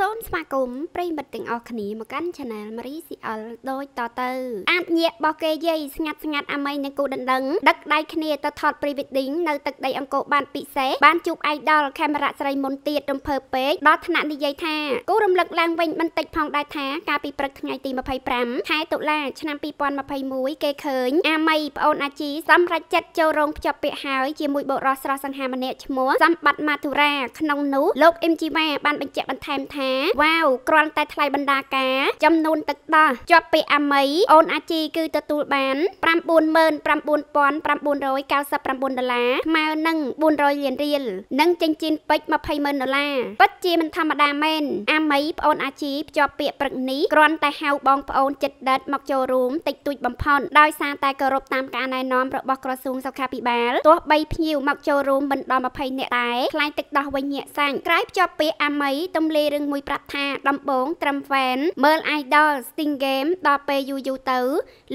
សូមស្វាគមន៍ប្រិមិត្តទាំងអស់គ្នាមកកាន់ Channel Marie CL ដូចតទៅអាចញាក់របស់គេយាយស្ងាត់ស្ងាត់អាមីនឹងគូដណ្ដឹងដឹកដៃគ្នាទៅថត Pre-wedding នៅទឹកដីអង្គរបានពិសេសបានជួប Idol កាមេរ៉ាស្រីមុនទៀតរំភើបពេកដល់ថ្នាក់និយាយថាគូរំលឹកឡើងវិញបន្តិចផងដែរថាកាលពីព្រឹកថ្ងៃទី25ខែតុលាឆ្នាំ2021គេឃើញអាមីប្អូនអាជីសម្រេចចិត្តចូលរោងភ្ជាប់ពាក្យហើយជាមួយបុរសស្រស់សង្ហាម្នាក់ឈ្មោះសម្បត្តិមាធុរា ក្នុងនោះលោកអឹមជីវ៉ាបានបញ្ជាក់បន្ថែមថាថាវ៉ាវគ្រាន់តែថ្លៃបណ្ដាការ ចំនួនទឹកដោះជាប់ពីអាមីអូនអាជីគឺទទួលបាន999,999ដុល្លារខ្មៅនឹង400លានរៀលនិងចិញ្ចៀនពេជ្រ200,000ដុល្លារពិតជាមិនធម្មតាមែនអាមីប្អូនអាជីភ្ជាប់ពាក្យព្រឹកនេះគ្រាន់តែហៅបងប្អូនចិត្តដិតមកចូលរួមតិចតួចបំផុតដោយសារតែគោរពតាមការណែនាំរបស់ក្រសួងសុខាភិបាលទោះបីភ្ញៀវមកចូលរួមមិនដល់20នាក់ដែរខ្លាញ់ទឹកដោះវិញញាក់សាញ់ក្រៅភ្ជាប់ពាក្យអាមីទំលេរឿងមួយប្រាប់ថាដំបងត្រឹមហ្វេនមើល Idol Sting Game ដល់ពេលយូរយូរទៅ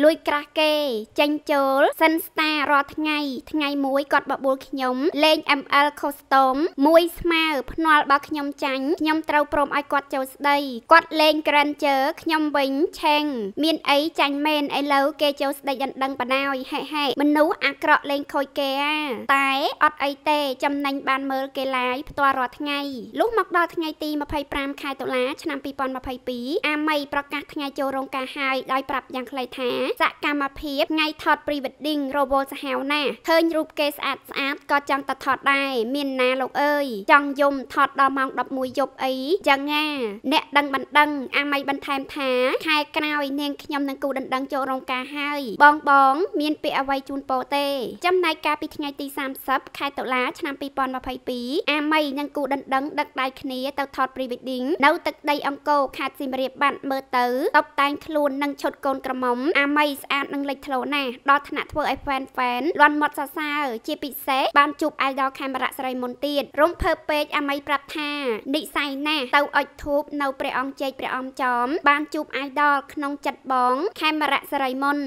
លួចក្រាស់គេចេញចូលសិនស្តារាល់ថ្ងៃ ថ្ងៃមួយគាត់បបួលខ្ញុំ លេង ML Custom មួយស្មើភ្នាល់បើខ្ញុំចាញ់ខ្ញុំត្រូវព្រមឲ្យគាត់ចូលស្ដីគាត់លេង Granger ខ្ញុំវិញឆេងមានអីចាញ់មែនឥឡូវគេចូលស្ដីដណ្ដឹងបណ្ដោយហេហេមនុស្សអាក្រក់លេងខូចគេអាតែអត់អីទេចំណេញបានមើលគេឡាយផ្ទាល់រាល់ថ្ងៃលុះមកដល់ថ្ងៃ ទី25 5ខែតុលាឆ្នាំ2022អាមីប្រកាសថ្ងៃចូលរោងការហើយដោយប្រាប់យ៉ាងខ្លីថាសកម្មភាពថ្ងៃថត Pre-wedding រវល់សាហាវណាស់ឃើញរូបគេស្អាតស្អាតក៏ចង់ទៅថតដែរមានណាលោកអើយចង់យំថតដល់ម៉ោង11យប់អីយ៉ាងណាអ្នកដឹងបណ្ដឹង អាមីបន្ថែមថាខែក្រោយនាងខ្ញុំនឹងគូដណ្ដឹងចូលរោងការហើយបងបង មានពាក្យអ្វីជូនពោទេ ចំណែកការពីថ្ងៃទី30ខែតុលាឆ្នាំ2022អាមីនិងគូដណ្ដឹង ដឹកដៃគ្នាទៅថត Pre-wedding ងនៅទឹកដីអង្គរខេត្តសៀមរាបបាត់មើលទៅតបតែងខ្លួននិងឈុតកូនក្រមុំអាមីស្អាតនិងលេចធ្លោណាស់ដល់ថ្នាក់ធ្វើឲ្យហ្វេនហ្វេនលាន់មាត់សរសើរជាពិសេស បានជួបអាយដលខេមរៈស្រីមុនទៀតរំភើបពេកអាមីប្រាប់ថា និស័យណាស់ទៅអុជធូប នៅព្រះអង្គជេកព្រះអង្គចំបានជួបអាយដលក្នុងចិត្តបងខេមរៈស្រីមុន